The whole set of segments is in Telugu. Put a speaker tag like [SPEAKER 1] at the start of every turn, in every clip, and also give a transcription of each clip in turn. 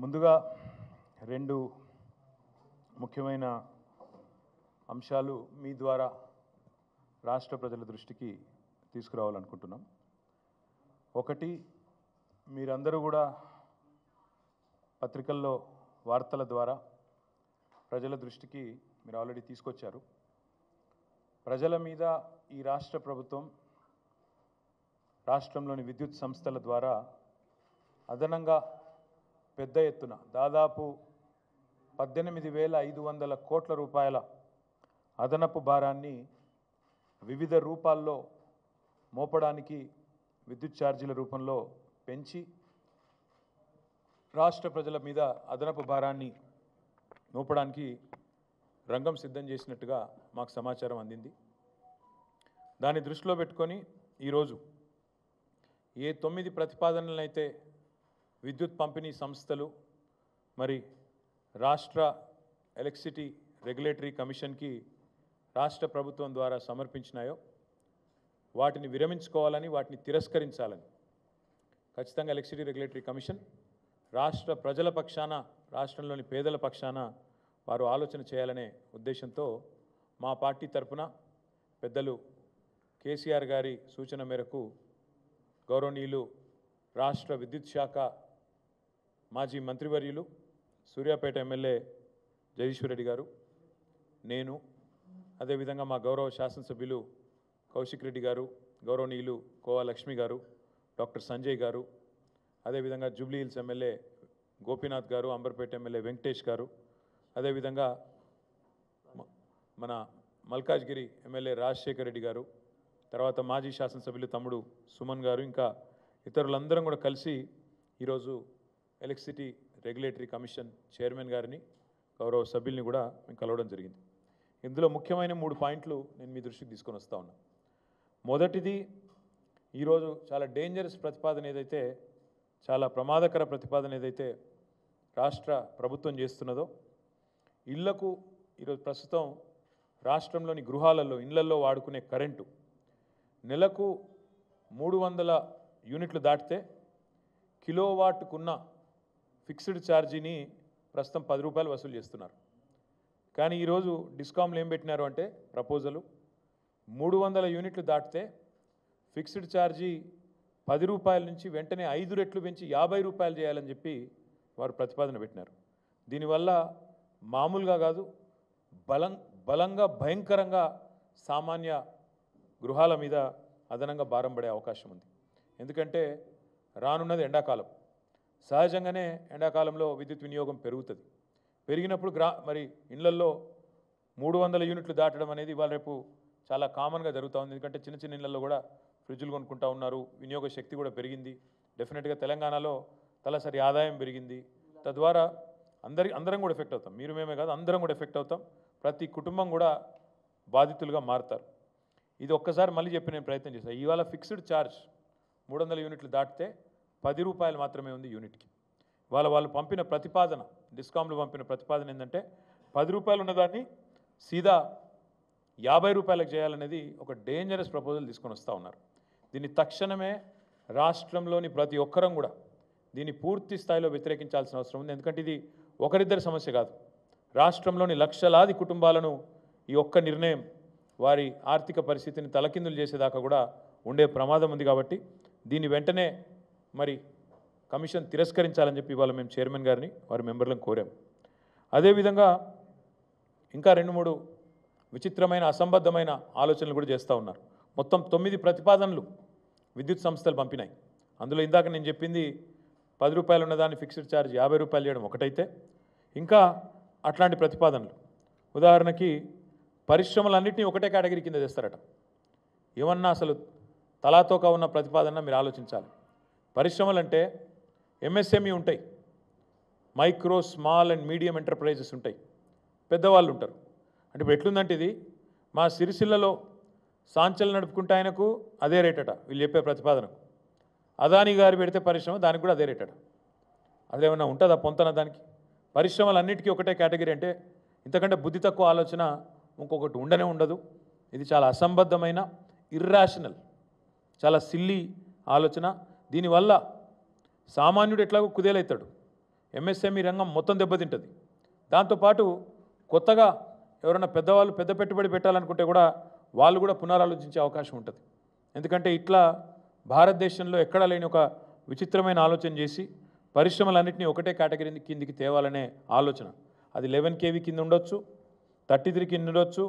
[SPEAKER 1] ముందుగా రెండు ముఖ్యమైన అంశాలు మీ ద్వారా రాష్ట్ర ప్రజల దృష్టికి తీసుకురావాలనుకుంటున్నాం ఒకటి మీరందరూ కూడా పత్రికల్లో వార్తల ద్వారా ప్రజల దృష్టికి మీరు ఆల్రెడీ తీసుకొచ్చారు ప్రజల మీద ఈ రాష్ట్ర ప్రభుత్వం రాష్ట్రంలోని విద్యుత్ సంస్థల ద్వారా అదనంగా పెద్ద ఎత్తున దాదాపు పద్దెనిమిది వేల ఐదు వందల కోట్ల రూపాయల అదనపు భారాన్ని వివిధ రూపాల్లో మోపడానికి విద్యుత్ ఛార్జీల రూపంలో పెంచి రాష్ట్ర ప్రజల మీద అదనపు భారాన్ని మోపడానికి రంగం సిద్ధం చేసినట్టుగా మాకు సమాచారం అందింది దాన్ని దృష్టిలో పెట్టుకొని ఈరోజు ఏ తొమ్మిది ప్రతిపాదనలైతే విద్యుత్ పంపిణీ సంస్థలు మరి రాష్ట్ర ఎలక్ట్రిసిటీ రెగ్యులేటరీ కమిషన్కి రాష్ట్ర ప్రభుత్వం ద్వారా సమర్పించినాయో వాటిని విరమించుకోవాలని వాటిని తిరస్కరించాలని ఖచ్చితంగా ఎలక్ట్రిసిటీ రెగ్యులేటరీ కమిషన్ రాష్ట్ర ప్రజల పక్షాన రాష్ట్రంలోని పేదల పక్షాన వారు ఆలోచన చేయాలనే ఉద్దేశంతో మా పార్టీ తరఫున పెద్దలు కేసీఆర్ గారి సూచన మేరకు గౌరవనీయులు రాష్ట్ర విద్యుత్ శాఖ మాజీ మంత్రివర్యులు సూర్యాపేట ఎమ్మెల్యే రెడ్డి గారు నేను అదేవిధంగా మా గౌరవ శాసనసభ్యులు కౌశిక్ రెడ్డి గారు గౌరవనీయులు కోవా లక్ష్మి గారు డాక్టర్ సంజయ్ గారు అదేవిధంగా జూబ్లీ హిల్స్ ఎమ్మెల్యే గోపీనాథ్ గారు అంబర్పేట ఎమ్మెల్యే వెంకటేష్ గారు అదేవిధంగా మన మల్కాజ్గిరి ఎమ్మెల్యే రాజశేఖర్ రెడ్డి గారు తర్వాత మాజీ శాసనసభ్యులు తమ్ముడు సుమన్ గారు ఇంకా ఇతరులందరం కూడా కలిసి ఈరోజు ఎలక్ట్రిసిటీ రెగ్యులేటరీ కమిషన్ చైర్మన్ గారిని గౌరవ సభ్యుల్ని కూడా మేము కలవడం జరిగింది ఇందులో ముఖ్యమైన మూడు పాయింట్లు నేను మీ దృష్టికి తీసుకొని వస్తా ఉన్నా మొదటిది ఈరోజు చాలా డేంజరస్ ప్రతిపాదన ఏదైతే చాలా ప్రమాదకర ప్రతిపాదన ఏదైతే రాష్ట్ర ప్రభుత్వం చేస్తున్నదో ఇళ్లకు ఈరోజు ప్రస్తుతం రాష్ట్రంలోని గృహాలలో ఇళ్లలో వాడుకునే కరెంటు నెలకు మూడు వందల యూనిట్లు దాటితే వాటుకున్న ఫిక్స్డ్ ఛార్జీని ప్రస్తుతం పది రూపాయలు వసూలు చేస్తున్నారు కానీ ఈరోజు డిస్కామ్లు ఏం పెట్టినారు అంటే ప్రపోజలు మూడు వందల యూనిట్లు దాటితే ఫిక్స్డ్ ఛార్జీ పది రూపాయల నుంచి వెంటనే ఐదు రెట్లు పెంచి యాభై రూపాయలు చేయాలని చెప్పి వారు ప్రతిపాదన పెట్టినారు దీనివల్ల మామూలుగా కాదు బలం బలంగా భయంకరంగా సామాన్య గృహాల మీద అదనంగా భారం పడే అవకాశం ఉంది ఎందుకంటే రానున్నది ఎండాకాలం సహజంగానే ఎండాకాలంలో విద్యుత్ వినియోగం పెరుగుతుంది పెరిగినప్పుడు గ్రా మరి ఇళ్లల్లో మూడు వందల యూనిట్లు దాటడం అనేది ఇవాళ రేపు చాలా కామన్గా జరుగుతూ ఉంది ఎందుకంటే చిన్న చిన్న ఇళ్లలో కూడా ఫ్రిడ్జ్లు కొనుక్కుంటూ ఉన్నారు వినియోగ శక్తి కూడా పెరిగింది డెఫినెట్గా తెలంగాణలో తలసరి ఆదాయం పెరిగింది తద్వారా అందరి అందరం కూడా ఎఫెక్ట్ అవుతాం మీరు మేమే కాదు అందరం కూడా ఎఫెక్ట్ అవుతాం ప్రతి కుటుంబం కూడా బాధితులుగా మారుతారు ఇది ఒక్కసారి మళ్ళీ చెప్పి నేను ప్రయత్నం చేశాను ఇవాళ ఫిక్స్డ్ ఛార్జ్ మూడు వందల యూనిట్లు దాటితే పది రూపాయలు మాత్రమే ఉంది యూనిట్కి వాళ్ళ వాళ్ళు పంపిన ప్రతిపాదన డిస్కామ్లు పంపిన ప్రతిపాదన ఏంటంటే పది రూపాయలు ఉన్నదాన్ని సీదా యాభై రూపాయలకు చేయాలనేది ఒక డేంజరస్ ప్రపోజల్ తీసుకొని వస్తూ ఉన్నారు దీన్ని తక్షణమే రాష్ట్రంలోని ప్రతి ఒక్కరం కూడా దీన్ని పూర్తి స్థాయిలో వ్యతిరేకించాల్సిన అవసరం ఉంది ఎందుకంటే ఇది ఒకరిద్దరి సమస్య కాదు రాష్ట్రంలోని లక్షలాది కుటుంబాలను ఈ ఒక్క నిర్ణయం వారి ఆర్థిక పరిస్థితిని తలకిందులు చేసేదాకా కూడా ఉండే ప్రమాదం ఉంది కాబట్టి దీన్ని వెంటనే మరి కమిషన్ తిరస్కరించాలని చెప్పి ఇవాళ మేము చైర్మన్ గారిని వారి మెంబర్లను కోరాం అదేవిధంగా ఇంకా రెండు మూడు విచిత్రమైన అసంబద్ధమైన ఆలోచనలు కూడా చేస్తూ ఉన్నారు మొత్తం తొమ్మిది ప్రతిపాదనలు విద్యుత్ సంస్థలు పంపినాయి అందులో ఇందాక నేను చెప్పింది పది రూపాయలు ఉన్నదాన్ని ఫిక్స్డ్ ఛార్జ్ యాభై రూపాయలు చేయడం ఒకటైతే ఇంకా అట్లాంటి ప్రతిపాదనలు ఉదాహరణకి పరిశ్రమలన్నింటినీ ఒకటే కేటగిరీ కింద చేస్తారట ఏమన్నా అసలు తలాతోక ఉన్న ప్రతిపాదన మీరు ఆలోచించాలి పరిశ్రమలు అంటే ఎంఎస్ఎంఈ ఉంటాయి micro small and medium enterprises ఉంటాయి పెద్దవాళ్ళు ఉంటారు అంటే ఇప్పుడు ఎట్లుందంటే ఇది మా సిరిసిల్లలో సాంచలు నడుపుకుంటే ఆయనకు అదే రేటట వీళ్ళు చెప్పే ప్రతిపాదనకు అదాని గారు పెడితే పరిశ్రమ దానికి కూడా అదే రేట్ అట అదేమన్నా ఉంటుందా పొంతన దానికి పరిశ్రమలన్నిటికీ ఒకటే కేటగిరీ అంటే ఇంతకంటే బుద్ధి తక్కువ ఆలోచన ఇంకొకటి ఉండనే ఉండదు ఇది చాలా అసంబద్ధమైన ఇర్రాషనల్ చాలా సిల్లీ ఆలోచన దీనివల్ల సామాన్యుడు ఎట్లాగో కుదేలవుతాడు ఎంఎస్ఎంఈ రంగం మొత్తం దెబ్బతింటుంది దాంతోపాటు కొత్తగా ఎవరైనా పెద్దవాళ్ళు పెద్ద పెట్టుబడి పెట్టాలనుకుంటే కూడా వాళ్ళు కూడా పునరాలోచించే అవకాశం ఉంటుంది ఎందుకంటే ఇట్లా భారతదేశంలో ఎక్కడా లేని ఒక విచిత్రమైన ఆలోచన చేసి పరిశ్రమలన్నింటినీ ఒకటే కేటగిరీ కిందికి తేవాలనే ఆలోచన అది లెవెన్ కేవీ కింద ఉండొచ్చు థర్టీ త్రీ కింద ఉండొచ్చు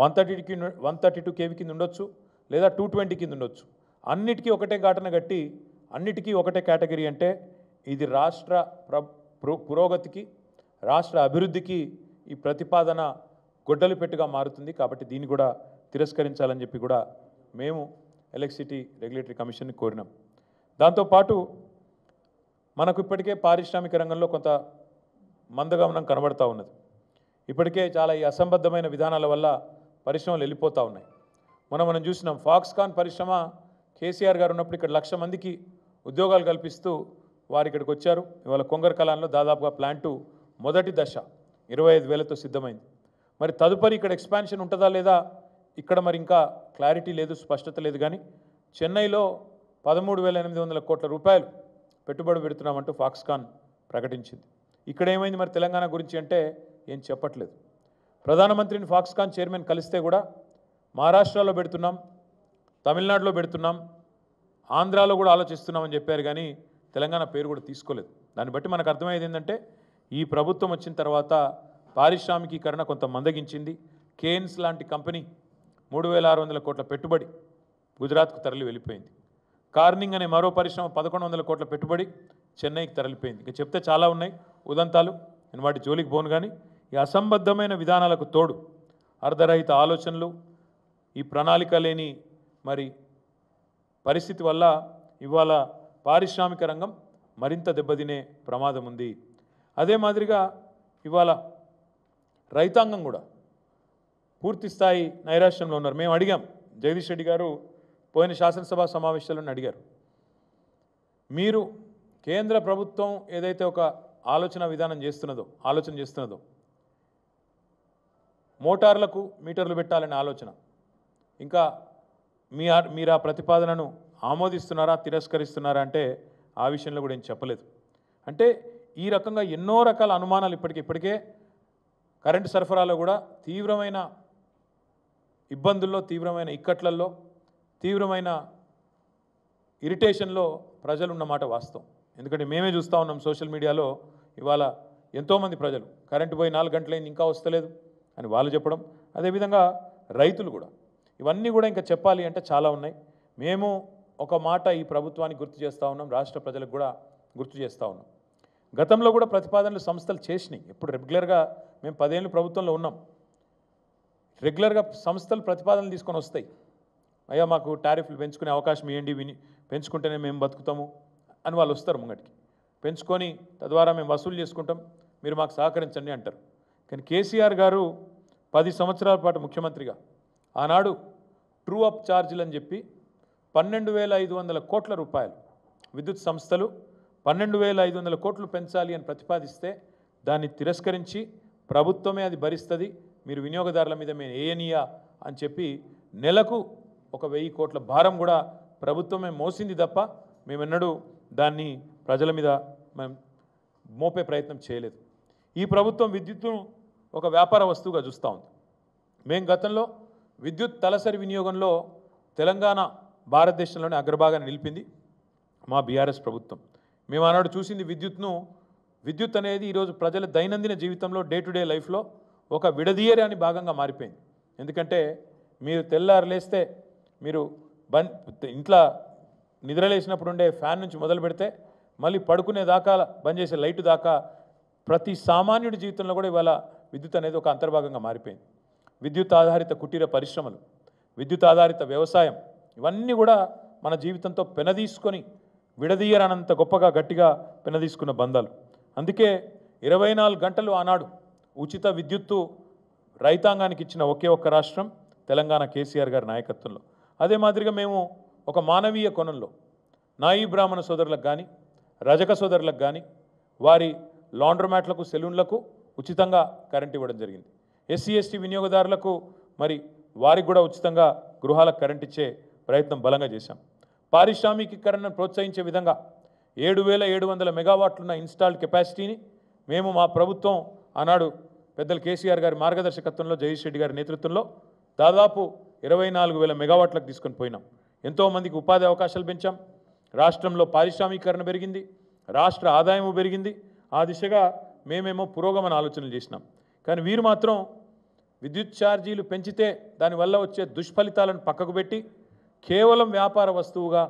[SPEAKER 1] వన్ థర్టీ కింద వన్ థర్టీ టూ కేవీ కింద ఉండొచ్చు లేదా టూ ట్వంటీ కింద ఉండొచ్చు అన్నిటికీ ఒకటే ఘాటన కట్టి అన్నిటికీ ఒకటే కేటగిరీ అంటే ఇది రాష్ట్ర పురోగతికి రాష్ట్ర అభివృద్ధికి ఈ ప్రతిపాదన గొడ్డలు పెట్టుగా మారుతుంది కాబట్టి దీన్ని కూడా తిరస్కరించాలని చెప్పి కూడా మేము ఎలక్ట్రిసిటీ రెగ్యులేటరీ కమిషన్ని కోరినాం దాంతోపాటు మనకు ఇప్పటికే పారిశ్రామిక రంగంలో కొంత మందగమనం కనబడతా ఉన్నది ఇప్పటికే చాలా ఈ అసంబద్ధమైన విధానాల వల్ల పరిశ్రమలు వెళ్ళిపోతూ ఉన్నాయి మనం మనం చూసినాం ఫాక్స్కాన్ పరిశ్రమ కేసీఆర్ గారు ఉన్నప్పుడు ఇక్కడ లక్ష మందికి ఉద్యోగాలు కల్పిస్తూ వారు ఇక్కడికి వచ్చారు ఇవాళ కొంగర కళాన్లో దాదాపుగా ప్లాంటు మొదటి దశ ఇరవై ఐదు వేలతో సిద్ధమైంది మరి తదుపరి ఇక్కడ ఎక్స్పాన్షన్ ఉంటుందా లేదా ఇక్కడ మరి ఇంకా క్లారిటీ లేదు స్పష్టత లేదు కానీ చెన్నైలో పదమూడు వేల ఎనిమిది వందల కోట్ల రూపాయలు పెట్టుబడి పెడుతున్నామంటూ ఫాక్స్కాన్ ప్రకటించింది ఇక్కడ ఏమైంది మరి తెలంగాణ గురించి అంటే ఏం చెప్పట్లేదు ప్రధానమంత్రిని ఫాక్స్కాన్ చైర్మన్ కలిస్తే కూడా మహారాష్ట్రలో పెడుతున్నాం తమిళనాడులో పెడుతున్నాం ఆంధ్రాలో కూడా ఆలోచిస్తున్నామని చెప్పారు కానీ తెలంగాణ పేరు కూడా తీసుకోలేదు దాన్ని బట్టి మనకు అర్థమయ్యేది ఏంటంటే ఈ ప్రభుత్వం వచ్చిన తర్వాత పారిశ్రామికీకరణ కొంత మందగించింది కేన్స్ లాంటి కంపెనీ మూడు వేల ఆరు వందల కోట్ల పెట్టుబడి గుజరాత్కు తరలి వెళ్ళిపోయింది కార్నింగ్ అనే మరో పరిశ్రమ పదకొండు వందల కోట్ల పెట్టుబడి చెన్నైకి తరలిపోయింది ఇంకా చెప్తే చాలా ఉన్నాయి ఉదంతాలు నేను వాటి జోలికి పోను కానీ ఈ అసంబద్ధమైన విధానాలకు తోడు అర్ధరహిత ఆలోచనలు ఈ ప్రణాళిక లేని మరి పరిస్థితి వల్ల ఇవాళ పారిశ్రామిక రంగం మరింత దెబ్బతినే ప్రమాదం ఉంది అదే మాదిరిగా ఇవాళ రైతాంగం కూడా పూర్తి స్థాయి నైరాశ్యంలో ఉన్నారు మేము అడిగాం జగదీష్ రెడ్డి గారు పోయిన శాసనసభ సమావేశాలను అడిగారు మీరు కేంద్ర ప్రభుత్వం ఏదైతే ఒక ఆలోచన విధానం చేస్తున్నదో ఆలోచన చేస్తున్నదో మోటార్లకు మీటర్లు పెట్టాలనే ఆలోచన ఇంకా మీ మీరు ఆ ప్రతిపాదనను ఆమోదిస్తున్నారా తిరస్కరిస్తున్నారా అంటే ఆ విషయంలో కూడా ఏం చెప్పలేదు అంటే ఈ రకంగా ఎన్నో రకాల అనుమానాలు ఇప్పటికి ఇప్పటికే కరెంటు సరఫరాలో కూడా తీవ్రమైన ఇబ్బందుల్లో తీవ్రమైన ఇక్కట్లల్లో తీవ్రమైన ఇరిటేషన్లో ప్రజలు ఉన్నమాట వాస్తవం ఎందుకంటే మేమే చూస్తూ ఉన్నాం సోషల్ మీడియాలో ఇవాళ ఎంతోమంది ప్రజలు కరెంటు పోయి నాలుగు గంటలైంది ఇంకా వస్తలేదు అని వాళ్ళు చెప్పడం అదేవిధంగా రైతులు కూడా ఇవన్నీ కూడా ఇంకా చెప్పాలి అంటే చాలా ఉన్నాయి మేము ఒక మాట ఈ ప్రభుత్వాన్ని గుర్తు చేస్తూ ఉన్నాం రాష్ట్ర ప్రజలకు కూడా గుర్తు చేస్తూ ఉన్నాం గతంలో కూడా ప్రతిపాదనలు సంస్థలు చేసినాయి ఇప్పుడు రెగ్యులర్గా మేము పదేళ్ళు ప్రభుత్వంలో ఉన్నాం రెగ్యులర్గా సంస్థలు ప్రతిపాదనలు తీసుకొని వస్తాయి అయ్యా మాకు టారిఫ్లు పెంచుకునే అవకాశం ఏంటి విని పెంచుకుంటేనే మేము బతుకుతాము అని వాళ్ళు వస్తారు ముంగటికి పెంచుకొని తద్వారా మేము వసూలు చేసుకుంటాం మీరు మాకు సహకరించండి అంటారు కానీ కేసీఆర్ గారు పది సంవత్సరాల పాటు ముఖ్యమంత్రిగా ఆనాడు ట్రూ అప్ ఛార్జీలు అని చెప్పి పన్నెండు వేల ఐదు వందల కోట్ల రూపాయలు విద్యుత్ సంస్థలు పన్నెండు వేల ఐదు వందల కోట్లు పెంచాలి అని ప్రతిపాదిస్తే దాన్ని తిరస్కరించి ప్రభుత్వమే అది భరిస్తుంది మీరు వినియోగదారుల మీద మేము ఏనియా అని చెప్పి నెలకు ఒక వెయ్యి కోట్ల భారం కూడా ప్రభుత్వమే మోసింది తప్ప మేమెన్నడూ దాన్ని ప్రజల మీద మేము మోపే ప్రయత్నం చేయలేదు ఈ ప్రభుత్వం విద్యుత్తును ఒక వ్యాపార వస్తువుగా చూస్తూ ఉంది మేము గతంలో విద్యుత్ తలసరి వినియోగంలో తెలంగాణ భారతదేశంలోనే అగ్రభాగాన్ని నిలిపింది మా బీఆర్ఎస్ ప్రభుత్వం మేము ఆనాడు చూసింది విద్యుత్ను విద్యుత్ అనేది ఈరోజు ప్రజల దైనందిన జీవితంలో డే టు డే లైఫ్లో ఒక అని భాగంగా మారిపోయింది ఎందుకంటే మీరు తెల్లారు లేస్తే మీరు బన్ ఇంట్లో నిద్రలేసినప్పుడు ఉండే ఫ్యాన్ నుంచి మొదలు పెడితే మళ్ళీ పడుకునే దాకా బంద్ చేసే లైటు దాకా ప్రతి సామాన్యుడి జీవితంలో కూడా ఇవాళ విద్యుత్ అనేది ఒక అంతర్భాగంగా మారిపోయింది విద్యుత్ ఆధారిత కుటీర పరిశ్రమలు విద్యుత్ ఆధారిత వ్యవసాయం ఇవన్నీ కూడా మన జీవితంతో పెనదీసుకొని విడదీయరనంత గొప్పగా గట్టిగా పెనదీసుకున్న బంధాలు అందుకే ఇరవై గంటలు ఆనాడు ఉచిత విద్యుత్తు రైతాంగానికి ఇచ్చిన ఒకే ఒక్క రాష్ట్రం తెలంగాణ కేసీఆర్ గారి నాయకత్వంలో అదే మాదిరిగా మేము ఒక మానవీయ కోణంలో నాయి బ్రాహ్మణ సోదరులకు కానీ రజక సోదరులకు కానీ వారి లాండ్రోమ్యాట్లకు సెలూన్లకు ఉచితంగా కరెంట్ ఇవ్వడం జరిగింది ఎస్సీ ఎస్టీ వినియోగదారులకు మరి వారికి కూడా ఉచితంగా గృహాలకు కరెంట్ ఇచ్చే ప్రయత్నం బలంగా చేశాం పారిశ్రామికీకరణను ప్రోత్సహించే విధంగా ఏడు వేల ఏడు వందల మెగావాట్లున్న ఇన్స్టాల్డ్ కెపాసిటీని మేము మా ప్రభుత్వం ఆనాడు పెద్దలు కేసీఆర్ గారి మార్గదర్శకత్వంలో జగదీష్ రెడ్డి గారి నేతృత్వంలో దాదాపు ఇరవై నాలుగు వేల మెగావాట్లకు తీసుకొని పోయినాం ఎంతోమందికి ఉపాధి అవకాశాలు పెంచాం రాష్ట్రంలో పారిశ్రామీకరణ పెరిగింది రాష్ట్ర ఆదాయము పెరిగింది ఆ దిశగా మేమేమో పురోగమన ఆలోచనలు చేసినాం కానీ వీరు మాత్రం విద్యుత్ ఛార్జీలు పెంచితే దానివల్ల వచ్చే దుష్ఫలితాలను పక్కకు పెట్టి కేవలం వ్యాపార వస్తువుగా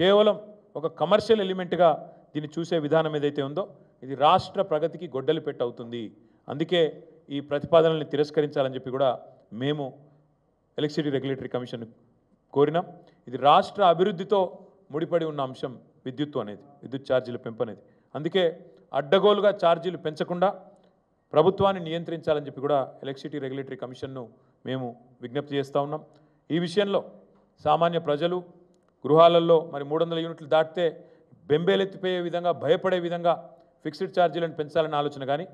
[SPEAKER 1] కేవలం ఒక కమర్షియల్ ఎలిమెంట్గా దీన్ని చూసే విధానం ఏదైతే ఉందో ఇది రాష్ట్ర ప్రగతికి గొడ్డలి పెట్టవుతుంది అందుకే ఈ ప్రతిపాదనల్ని తిరస్కరించాలని చెప్పి కూడా మేము ఎలక్ట్రిసిటీ రెగ్యులేటరీ కమిషన్ కోరినాం ఇది రాష్ట్ర అభివృద్ధితో ముడిపడి ఉన్న అంశం విద్యుత్తు అనేది విద్యుత్ ఛార్జీల పెంపనేది అనేది అందుకే అడ్డగోలుగా ఛార్జీలు పెంచకుండా ప్రభుత్వాన్ని నియంత్రించాలని చెప్పి కూడా ఎలక్ట్రిసిటీ రెగ్యులేటరీ కమిషన్ను మేము విజ్ఞప్తి చేస్తూ ఉన్నాం ఈ విషయంలో సామాన్య ప్రజలు గృహాలలో మరి మూడు వందల యూనిట్లు దాటితే బెంబేలెత్తిపోయే విధంగా భయపడే విధంగా ఫిక్స్డ్ ఛార్జీలను పెంచాలని ఆలోచన కానీ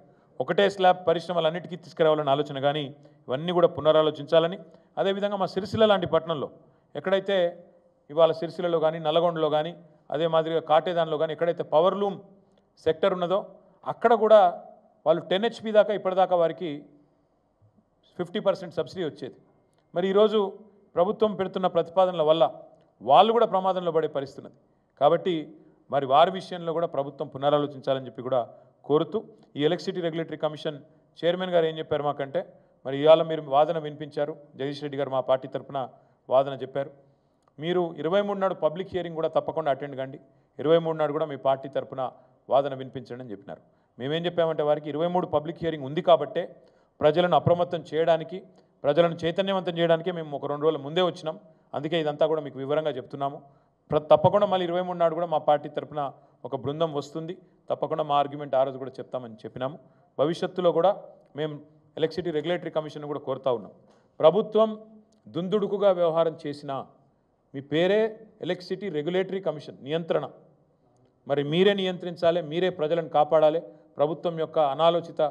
[SPEAKER 1] ఒకటే స్లాబ్ పరిశ్రమలన్నిటికీ తీసుకురావాలని ఆలోచన కానీ ఇవన్నీ కూడా పునరాలోచించాలని అదేవిధంగా మా సిరిసిల్ల లాంటి పట్టణంలో ఎక్కడైతే ఇవాళ సిరిసిల్లలో కానీ నల్లగొండలో కానీ అదే మాదిరిగా కాటేదాన్లో కానీ ఎక్కడైతే పవర్ లూమ్ సెక్టర్ ఉన్నదో అక్కడ కూడా వాళ్ళు టెన్ హెచ్పి దాకా ఇప్పటిదాకా వారికి ఫిఫ్టీ పర్సెంట్ సబ్సిడీ వచ్చేది మరి ఈరోజు ప్రభుత్వం పెడుతున్న ప్రతిపాదనల వల్ల వాళ్ళు కూడా ప్రమాదంలో పడే పరిస్థితున్నది కాబట్టి మరి వారి విషయంలో కూడా ప్రభుత్వం పునరాలోచించాలని చెప్పి కూడా కోరుతూ ఈ ఎలక్ట్రిసిటీ రెగ్యులేటరీ కమిషన్ చైర్మన్ గారు ఏం చెప్పారు మాకంటే మరి ఇవాళ మీరు వాదన వినిపించారు జగదీష్ రెడ్డి గారు మా పార్టీ తరఫున వాదన చెప్పారు మీరు ఇరవై మూడు నాడు పబ్లిక్ హియరింగ్ కూడా తప్పకుండా అటెండ్ కండి ఇరవై మూడు నాడు కూడా మీ పార్టీ తరఫున వాదన వినిపించండి అని చెప్పినారు మేమేం చెప్పామంటే వారికి ఇరవై మూడు పబ్లిక్ హియరింగ్ ఉంది కాబట్టే ప్రజలను అప్రమత్తం చేయడానికి ప్రజలను చైతన్యవంతం చేయడానికి మేము ఒక రెండు రోజుల ముందే వచ్చినాం అందుకే ఇదంతా కూడా మీకు వివరంగా చెప్తున్నాము తప్పకుండా మళ్ళీ ఇరవై మూడు నాడు కూడా మా పార్టీ తరఫున ఒక బృందం వస్తుంది తప్పకుండా మా ఆర్గ్యుమెంట్ ఆ రోజు కూడా చెప్తామని చెప్పినాము భవిష్యత్తులో కూడా మేము ఎలక్ట్రిసిటీ రెగ్యులేటరీ కమిషన్ కూడా కోరుతా ఉన్నాం ప్రభుత్వం దుందుడుకుగా వ్యవహారం చేసిన మీ పేరే ఎలక్ట్రిసిటీ రెగ్యులేటరీ కమిషన్ నియంత్రణ మరి మీరే నియంత్రించాలి మీరే ప్రజలను కాపాడాలి ప్రభుత్వం యొక్క అనాలోచిత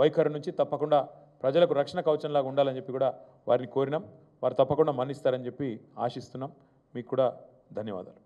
[SPEAKER 1] వైఖరి నుంచి తప్పకుండా ప్రజలకు రక్షణ కవచంలాగా ఉండాలని చెప్పి కూడా వారిని కోరినాం వారు తప్పకుండా మన్నిస్తారని చెప్పి ఆశిస్తున్నాం మీకు కూడా ధన్యవాదాలు